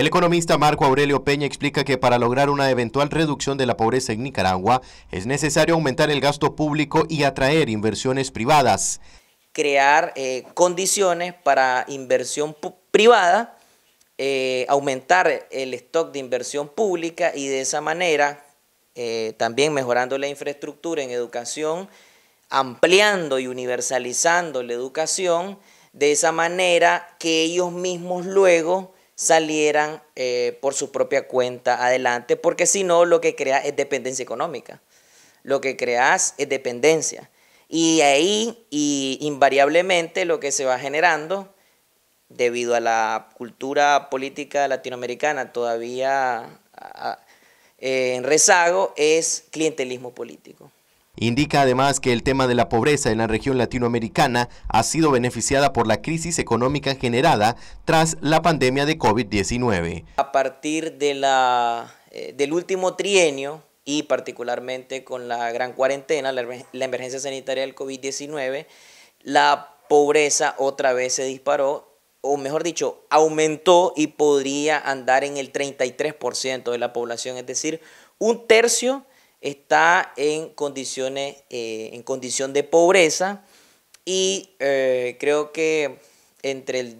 El economista Marco Aurelio Peña explica que para lograr una eventual reducción de la pobreza en Nicaragua es necesario aumentar el gasto público y atraer inversiones privadas. Crear eh, condiciones para inversión privada, eh, aumentar el stock de inversión pública y de esa manera eh, también mejorando la infraestructura en educación, ampliando y universalizando la educación, de esa manera que ellos mismos luego salieran eh, por su propia cuenta adelante, porque si no, lo que creas es dependencia económica. Lo que creas es dependencia. Y ahí, invariablemente, lo que se va generando, debido a la cultura política latinoamericana todavía en rezago, es clientelismo político. Indica además que el tema de la pobreza en la región latinoamericana ha sido beneficiada por la crisis económica generada tras la pandemia de COVID-19. A partir eh, del último trienio y particularmente con la gran cuarentena, la, la emergencia sanitaria del COVID-19, la pobreza otra vez se disparó o mejor dicho, aumentó y podría andar en el 33% de la población, es decir, un tercio está en condiciones, eh, en condición de pobreza y eh, creo que entre el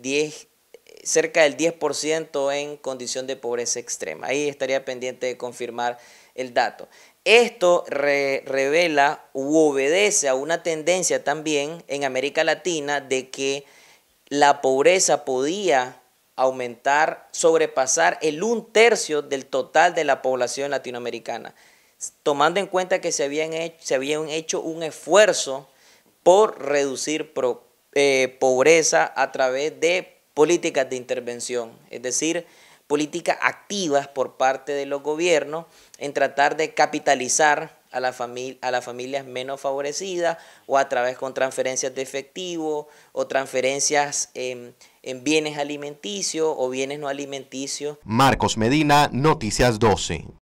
cerca del 10% en condición de pobreza extrema. Ahí estaría pendiente de confirmar el dato. Esto revela u obedece a una tendencia también en América Latina de que la pobreza podía aumentar, sobrepasar el un tercio del total de la población latinoamericana tomando en cuenta que se, habían hecho, se habían hecho un esfuerzo por reducir eh, pobreza a través de políticas de intervención, es decir, políticas activas por parte de los gobiernos en tratar de capitalizar a, la a las familias menos favorecidas o a través con transferencias de efectivo o transferencias en bienes alimenticios o bienes no alimenticios. Marcos Medina, Noticias 12.